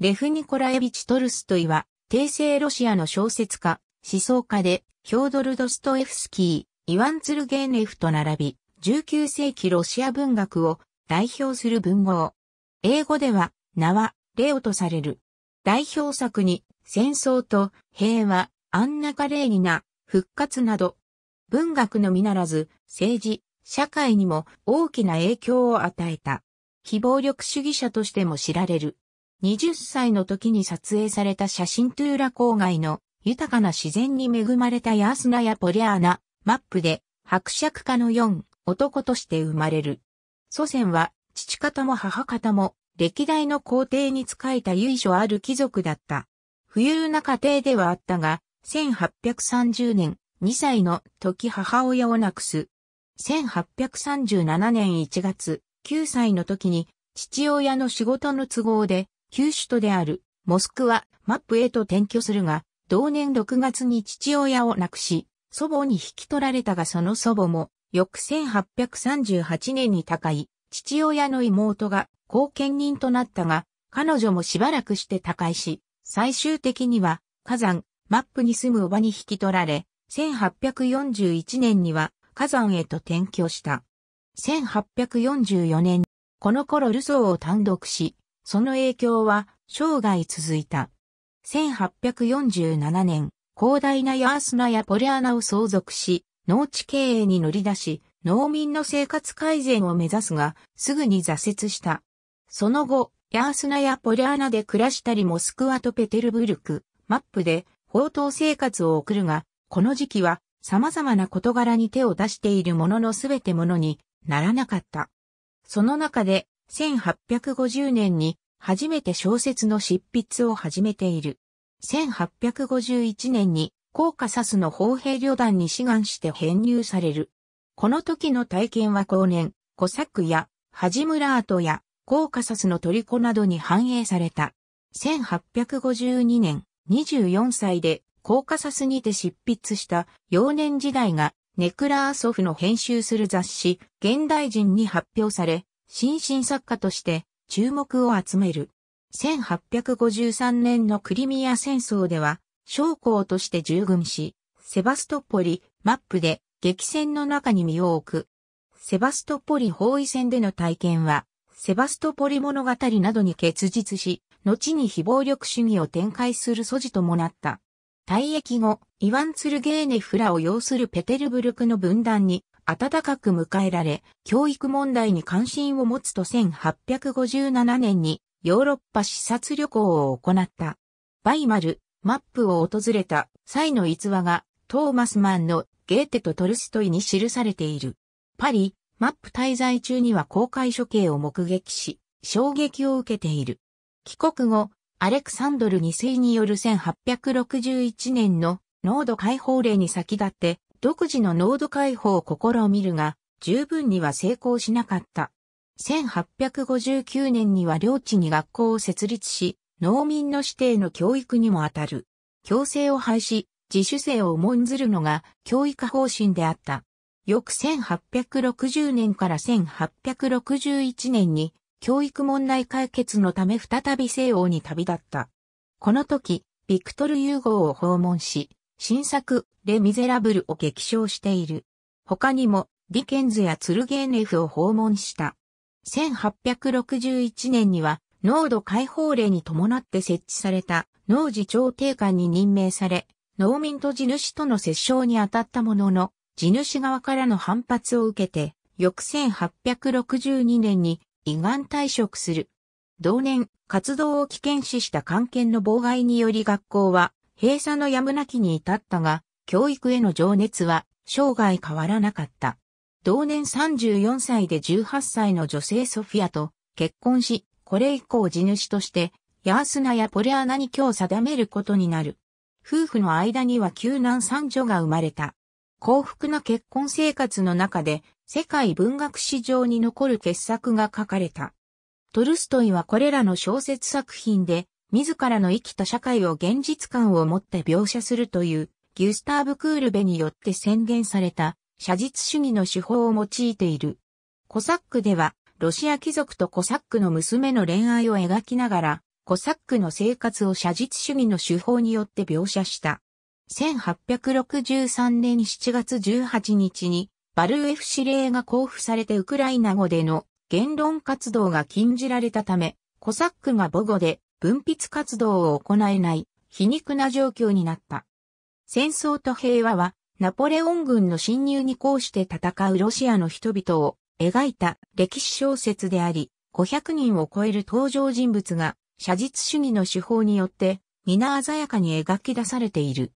レフニコラエビチ・トルストイは、帝政ロシアの小説家、思想家で、ヒョードル・ドストエフスキー、イワン・ツルゲーネフと並び、19世紀ロシア文学を代表する文豪。英語では、名は、レオとされる。代表作に、戦争と平和、アンナ・カレーニナ、復活など、文学のみならず、政治、社会にも大きな影響を与えた。非暴力主義者としても知られる。20歳の時に撮影された写真トゥーラ郊外の豊かな自然に恵まれたヤースナやポリアーナ、マップで伯爵家の4男として生まれる。祖先は父方も母方も歴代の皇帝に仕えた由緒ある貴族だった。富裕な家庭ではあったが、1830年、2歳の時母親を亡くす。1837年1月、9歳の時に父親の仕事の都合で旧首都であるモスクワ、マップへと転居するが、同年6月に父親を亡くし、祖母に引き取られたがその祖母も、翌1838年に他界、父親の妹が後見人となったが、彼女もしばらくして他界し、最終的には火山、マップに住むおばに引き取られ、1841年には火山へと転居した。1844年、この頃ルソーを単独し、その影響は生涯続いた。1847年、広大なヤースナやポリアナを相続し、農地経営に乗り出し、農民の生活改善を目指すが、すぐに挫折した。その後、ヤースナやポリアナで暮らしたりモスクワとペテルブルク、マップで、宝刀生活を送るが、この時期は様々な事柄に手を出しているもののすべてものにならなかった。その中で1850年に初めて小説の執筆を始めている。1851年にコーカサスの砲兵旅団に志願して編入される。この時の体験は後年、コサックやハジムラートやコーカサスの虜などに反映された。1852年、24歳でコーカサスにて執筆した幼年時代がネクラーソフの編集する雑誌、現代人に発表され、新進作家として注目を集める。1853年のクリミア戦争では、将校として従軍し、セバストポリ、マップで激戦の中に身を置く。セバストポリ包囲戦での体験は、セバストポリ物語などに結実し、後に非暴力主義を展開する素地ともなった。退役後、イワン・ツルゲーネフラを擁するペテルブルクの分断に温かく迎えられ、教育問題に関心を持つと1857年にヨーロッパ視察旅行を行った。バイマル、マップを訪れた際の逸話がトーマスマンのゲーテとトルストイに記されている。パリ、マップ滞在中には公開処刑を目撃し、衝撃を受けている。帰国後、アレクサンドル2世による1861年の濃度解放令に先立って、独自の濃度解放を試みるが、十分には成功しなかった。1859年には領地に学校を設立し、農民の指定の教育にもあたる。強制を廃止、自主性を重んずるのが教育方針であった。翌1860年から1861年に教育問題解決のため再び西欧に旅立った。この時、ビクトル・融合を訪問し、新作、レ・ミゼラブルを激賞している。他にも、ディケンズやツルゲーネフを訪問した。1861年には、濃度解放令に伴って設置された、農事調停官に任命され、農民と地主との折衝に当たったものの、地主側からの反発を受けて、翌1862年に、胃がん退職する。同年、活動を危険視した関係の妨害により学校は閉鎖のやむなきに至ったが、教育への情熱は生涯変わらなかった。同年34歳で18歳の女性ソフィアと結婚し、これ以降地主として、ヤースナやポレアナに今日定めることになる。夫婦の間には救男三女が生まれた。幸福な結婚生活の中で、世界文学史上に残る傑作が書かれた。トルストイはこれらの小説作品で、自らの生きた社会を現実感を持って描写するという、ギュスターブ・クールベによって宣言された、写実主義の手法を用いている。コサックでは、ロシア貴族とコサックの娘の恋愛を描きながら、コサックの生活を写実主義の手法によって描写した。1863年7月18日に、バルエフ指令が交付されてウクライナ語での言論活動が禁じられたため、コサックが母語で分泌活動を行えない皮肉な状況になった。戦争と平和はナポレオン軍の侵入に抗して戦うロシアの人々を描いた歴史小説であり、500人を超える登場人物が写実主義の手法によって皆鮮やかに描き出されている。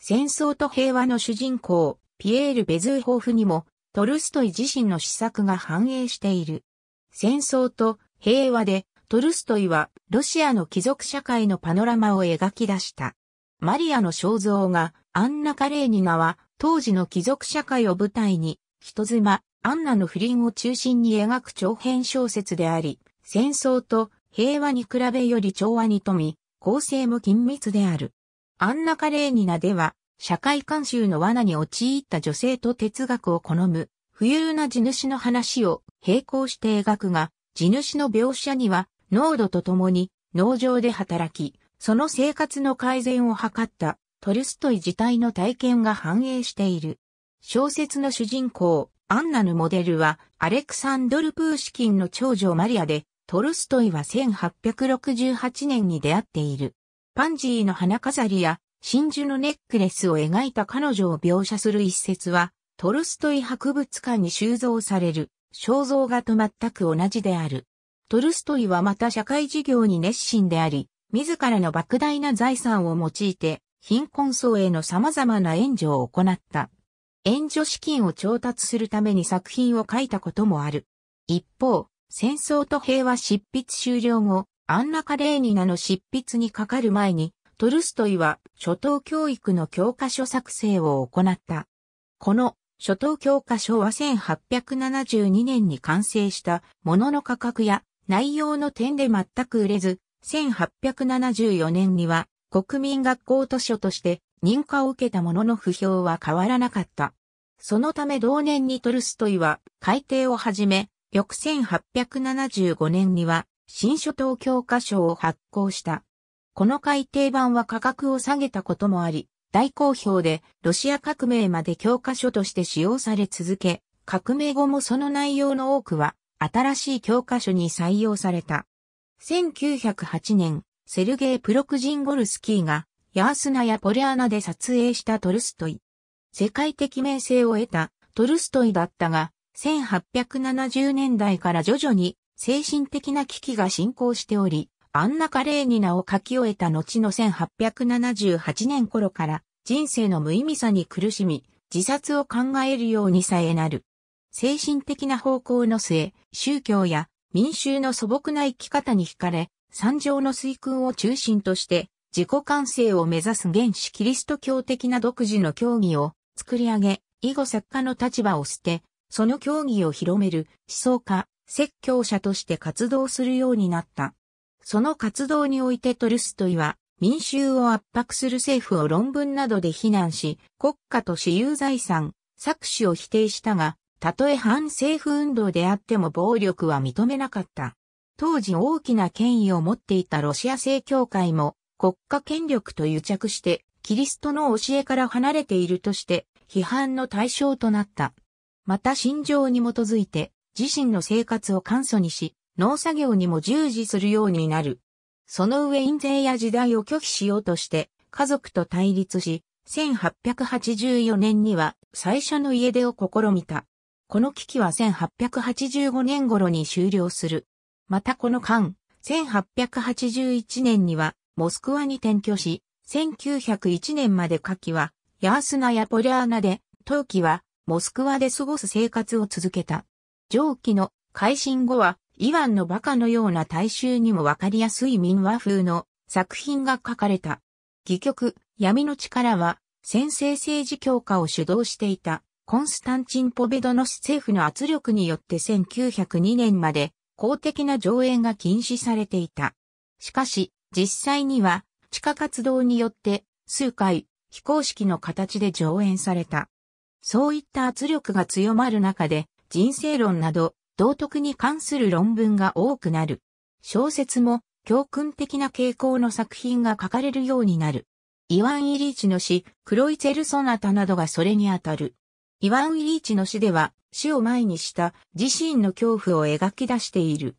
戦争と平和の主人公、ピエール・ベズーホーフにも、トルストイ自身の思索が反映している。戦争と平和でトルストイはロシアの貴族社会のパノラマを描き出した。マリアの肖像がアンナ・カレーニナは当時の貴族社会を舞台に人妻アンナの不倫を中心に描く長編小説であり、戦争と平和に比べより調和に富み、構成も緊密である。アンナ・カレーニナでは、社会慣習の罠に陥った女性と哲学を好む、富裕な地主の話を並行して描くが、地主の描写には濃度とともに農場で働き、その生活の改善を図ったトルストイ自体の体験が反映している。小説の主人公、アンナのモデルはアレクサンドル・プーシキンの長女マリアで、トルストイは1868年に出会っている。パンジーの花飾りや真珠のネックレスを描いた彼女を描写する一節は、トルストイ博物館に収蔵される肖像画と全く同じである。トルストイはまた社会事業に熱心であり、自らの莫大な財産を用いて、貧困層への様々な援助を行った。援助資金を調達するために作品を書いたこともある。一方、戦争と平和執筆終了後、アンナ・カレーニナの執筆にかかる前に、トルストイは初等教育の教科書作成を行った。この初等教科書は1872年に完成したものの価格や内容の点で全く売れず、1874年には国民学校図書として認可を受けたものの不評は変わらなかった。そのため同年にトルストイは改訂を始め、翌1875年には新書等教科書を発行した。この改訂版は価格を下げたこともあり、大好評でロシア革命まで教科書として使用され続け、革命後もその内容の多くは新しい教科書に採用された。1908年、セルゲイ・プロクジンゴルスキーが、ヤースナやポリアナで撮影したトルストイ。世界的名声を得たトルストイだったが、1870年代から徐々に精神的な危機が進行しており、アンナ・カレーニナを書き終えた後の1878年頃から人生の無意味さに苦しみ、自殺を考えるようにさえなる。精神的な方向の末、宗教や民衆の素朴な生き方に惹かれ、三条の水訓を中心として、自己完成を目指す原始キリスト教的な独自の教義を作り上げ、以後作家の立場を捨て、その教義を広める思想家、説教者として活動するようになった。その活動においてトルストイは、民衆を圧迫する政府を論文などで非難し、国家と私有財産、搾取を否定したが、たとえ反政府運動であっても暴力は認めなかった。当時大きな権威を持っていたロシア正教会も国家権力と癒着してキリストの教えから離れているとして批判の対象となった。また心情に基づいて自身の生活を簡素にし、農作業にも従事するようになる。その上印税や時代を拒否しようとして家族と対立し、1884年には最初の家出を試みた。この危機は1885年頃に終了する。またこの間、1881年にはモスクワに転居し、1901年まで夏季はヤースナやポリャーナで、冬季はモスクワで過ごす生活を続けた。上記の改新後はイワンの馬鹿のような大衆にもわかりやすい民話風の作品が書かれた。戯曲、闇の力は、先制政治強化を主導していた。コンスタンチン・ポベドノス政府の圧力によって1902年まで公的な上演が禁止されていた。しかし、実際には地下活動によって数回非公式の形で上演された。そういった圧力が強まる中で人生論など道徳に関する論文が多くなる。小説も教訓的な傾向の作品が書かれるようになる。イワン・イリーチの詩、クロイツェル・ソナタなどがそれにあたる。イワン・イーチの詩では、死を前にした自身の恐怖を描き出している。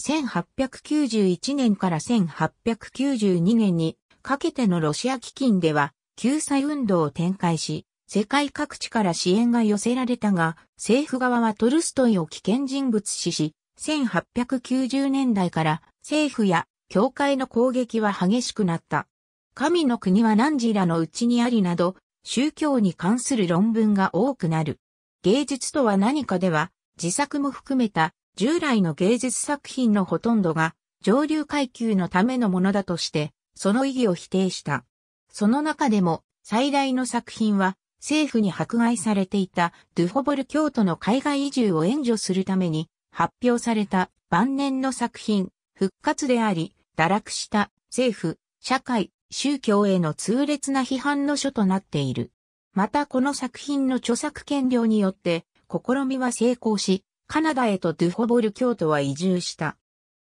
1891年から1892年にかけてのロシア基金では救済運動を展開し、世界各地から支援が寄せられたが、政府側はトルストイを危険人物視し、1890年代から政府や教会の攻撃は激しくなった。神の国は何時らのうちにありなど、宗教に関する論文が多くなる。芸術とは何かでは、自作も含めた従来の芸術作品のほとんどが上流階級のためのものだとして、その意義を否定した。その中でも最大の作品は政府に迫害されていたドゥホボル教徒の海外移住を援助するために発表された晩年の作品、復活であり、堕落した政府、社会、宗教への痛烈な批判の書となっている。またこの作品の著作権料によって、試みは成功し、カナダへとドゥホボル教徒は移住した。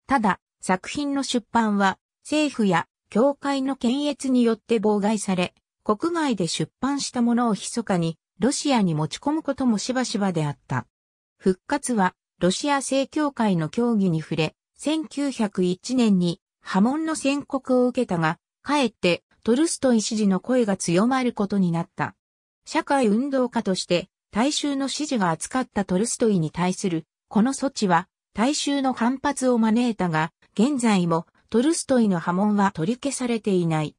ただ、作品の出版は、政府や教会の検閲によって妨害され、国外で出版したものを密かに、ロシアに持ち込むこともしばしばであった。復活は、ロシア正教会の協議に触れ、1901年に波紋の宣告を受けたが、かえって、トルストイ支持の声が強まることになった。社会運動家として、大衆の支持が扱ったトルストイに対する、この措置は、大衆の反発を招いたが、現在も、トルストイの波紋は取り消されていない。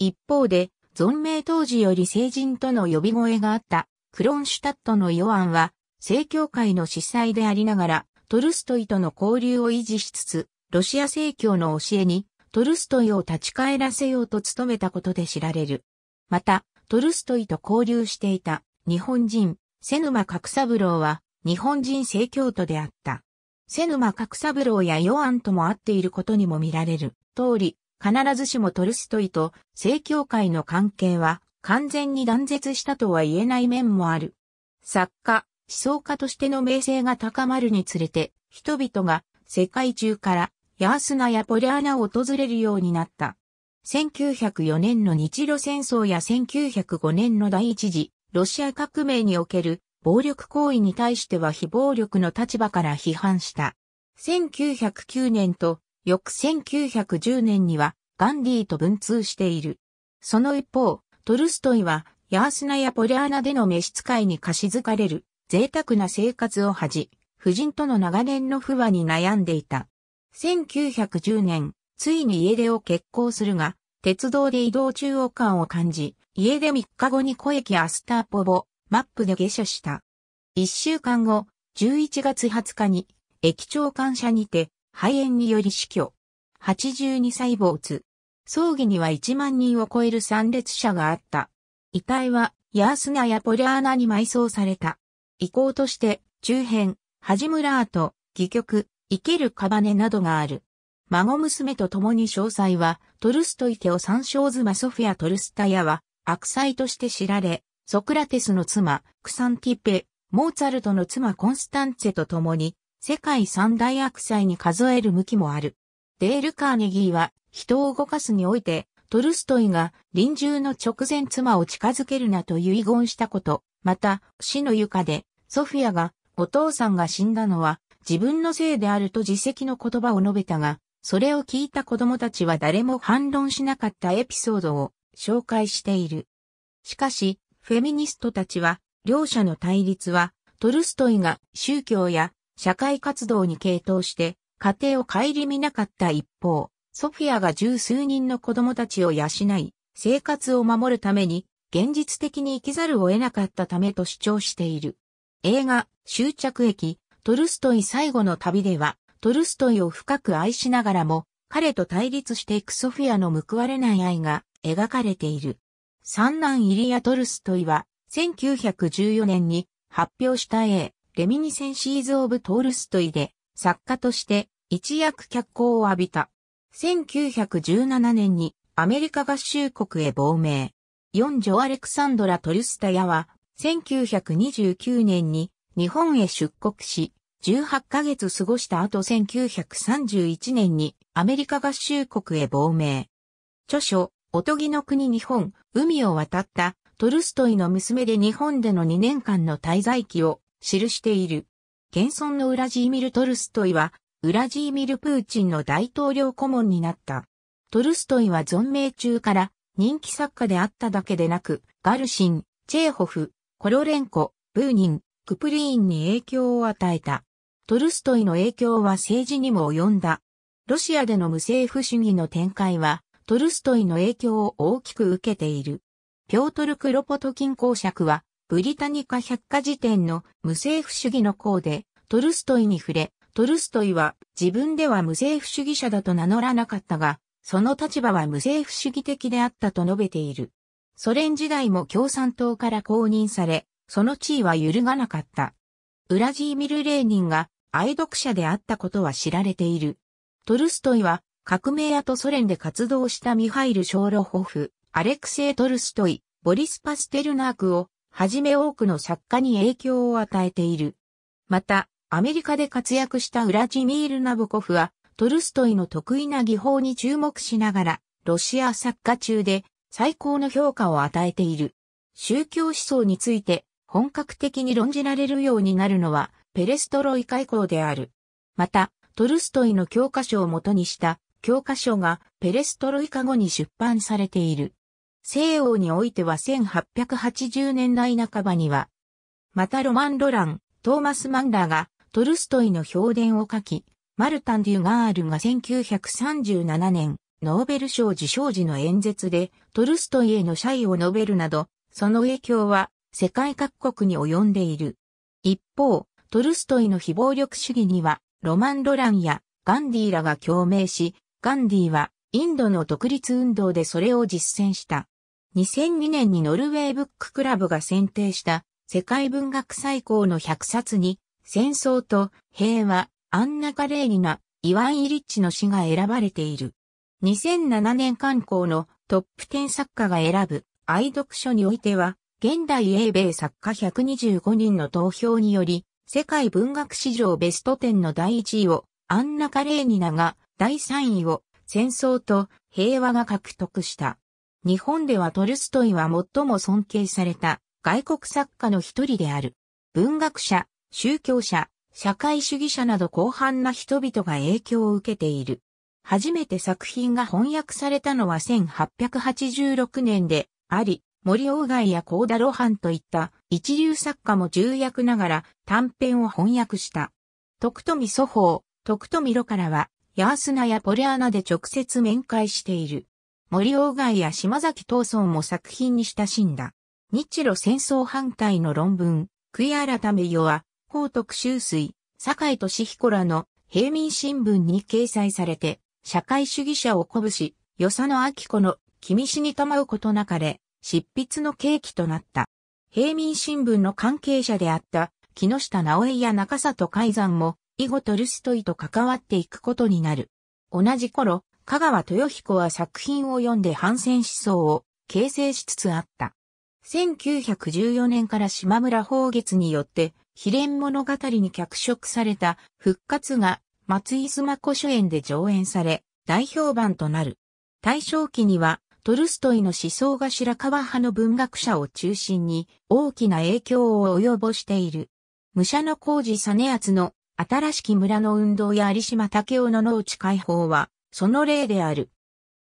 一方で、存命当時より成人との呼び声があった、クロンシュタットのヨアンは、正教会の司祭でありながら、トルストイとの交流を維持しつつ、ロシア正教の教えにトルストイを立ち返らせようと努めたことで知られる。また、トルストイと交流していた日本人、セヌマ・カクサブローは日本人正教徒であった。セヌマ・カクサブローやヨアンとも会っていることにも見られる通り、必ずしもトルストイと正教会の関係は完全に断絶したとは言えない面もある。作家、思想家としての名声が高まるにつれて、人々が世界中からヤースナやポリアーナを訪れるようになった。1904年の日露戦争や1905年の第一次ロシア革命における暴力行為に対しては非暴力の立場から批判した。1909年と翌1910年にはガンディーと文通している。その一方、トルストイはヤースナやポリアーナでの召使いに貸し付かれる贅沢な生活を恥じ、夫人との長年の不和に悩んでいた。1910年、ついに家出を決行するが、鉄道で移動中央感を感じ、家出3日後に小駅アスターポボ、マップで下車した。1週間後、11月20日に、駅長官舎にて、肺炎により死去。82歳没。葬儀には1万人を超える参列者があった。遺体は、ヤースナやポリアーナに埋葬された。遺構として、中編、ハジムラート、戯曲、生ける屍などがある。孫娘と共に詳細は、トルストイテオ参照妻ソフィア・トルスタヤは、悪妻として知られ、ソクラテスの妻、クサンティペ、モーツァルトの妻コンスタンツェと共に、世界三大悪妻に数える向きもある。デール・カーネギーは、人を動かすにおいて、トルストイが臨終の直前妻を近づけるなと遺言したこと、また、死の床で、ソフィアが、お父さんが死んだのは、自分のせいであると自責の言葉を述べたが、それを聞いた子供たちは誰も反論しなかったエピソードを紹介している。しかし、フェミニストたちは、両者の対立は、トルストイが宗教や社会活動に傾倒して、家庭を顧みなかった一方、ソフィアが十数人の子供たちを養い、生活を守るために、現実的に生きざるを得なかったためと主張している。映画、終着駅、トルストイ最後の旅では、トルストイを深く愛しながらも、彼と対立していくソフィアの報われない愛が描かれている。三男イリア・トルストイは、1914年に発表した絵、レミニセンシーズ・オブ・トールストイで、作家として一躍脚光を浴びた。1917年にアメリカ合衆国へ亡命。四女アレクサンドラ・トルスタヤは、1929年に日本へ出国し、18ヶ月過ごした後1931年にアメリカ合衆国へ亡命。著書、おとぎの国日本、海を渡ったトルストイの娘で日本での2年間の滞在期を記している。現存のウラジーミル・トルストイは、ウラジーミル・プーチンの大統領顧問になった。トルストイは存命中から人気作家であっただけでなく、ガルシン、チェーホフ、コロレンコ、ブーニン、クプリーンに影響を与えた。トルストイの影響は政治にも及んだ。ロシアでの無政府主義の展開は、トルストイの影響を大きく受けている。ピョートル・クロポトキン公爵は、ブリタニカ百科事典の無政府主義の項で、トルストイに触れ、トルストイは自分では無政府主義者だと名乗らなかったが、その立場は無政府主義的であったと述べている。ソ連時代も共産党から公認され、その地位は揺るがなかった。ウラジーミル・レーニンが愛読者であったことは知られている。トルストイは革命屋とソ連で活動したミハイル・ショーロホフ、アレクセイ・トルストイ、ボリス・パステルナークをはじめ多くの作家に影響を与えている。また、アメリカで活躍したウラジミール・ナボコフは、トルストイの得意な技法に注目しながら、ロシア作家中で最高の評価を与えている。宗教思想について本格的に論じられるようになるのは、ペレストロイカ以降である。また、トルストイの教科書を元にした教科書がペレストロイカ後に出版されている。西欧においては1880年代半ばには、またロマン・ロラン、トーマス・マンラーがトルストイの評伝を書き、マルタン・デュガールが1937年、ノーベル賞受賞時の演説でトルストイへの謝意を述べるなど、その影響は世界各国に及んでいる。一方、トルストイの非暴力主義には、ロマン・ロランやガンディーらが共鳴し、ガンディーはインドの独立運動でそれを実践した。2002年にノルウェーブッククラブが選定した世界文学最高の100冊に、戦争と平和、アンナ・カレーニナ、イワン・イリッチの詩が選ばれている。2007年刊行のトップ10作家が選ぶ愛読書においては、現代英米作家125人の投票により、世界文学史上ベスト10の第1位を、アンナ・カレーニナが、第3位を、戦争と平和が獲得した。日本ではトルストイは最も尊敬された外国作家の一人である。文学者、宗教者、社会主義者など広範な人々が影響を受けている。初めて作品が翻訳されたのは1886年であり、森鴎外や高田露伴といった一流作家も重役ながら短編を翻訳した。徳富祖法、徳富露からは、ヤースナやポレアナで直接面会している。森鴎外や島崎藤村も作品に親しんだ。日露戦争反対の論文、悔い改めよは、高徳修水、坂井俊彦らの平民新聞に掲載されて、社会主義者を鼓舞し、与謝野明子の君死にたまうことなかれ、執筆の契機となった。平民新聞の関係者であった木下直江や中里海山も以後トルストイと関わっていくことになる。同じ頃、香川豊彦は作品を読んで反戦思想を形成しつつあった。1914年から島村宝月によって、秘伝物語に脚色された復活が松井妻子主演で上演され、大評判となる。大正期にはトルストイの思想が白川派の文学者を中心に大きな影響を及ぼしている。武者の工事実厚の新しき村の運動や有島武雄の農地解放は、その例である。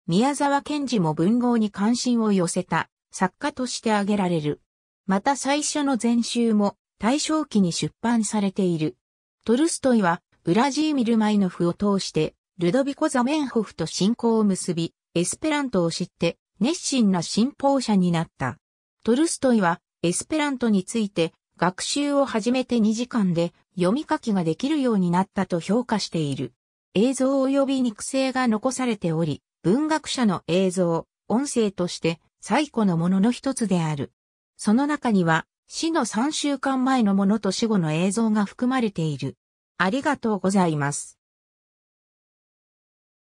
宮沢賢治も文豪に関心を寄せた作家として挙げられる。また最初の全集も大正期に出版されている。トルストイはウラジーミル・マイノフを通してルドビコ・ザメンホフと信仰を結び、エスペラントを知って熱心な信奉者になった。トルストイはエスペラントについて学習を始めて2時間で読み書きができるようになったと評価している。映像及び肉声が残されており、文学者の映像、音声として最古のものの一つである。その中には死の3週間前のものと死後の映像が含まれている。ありがとうございます。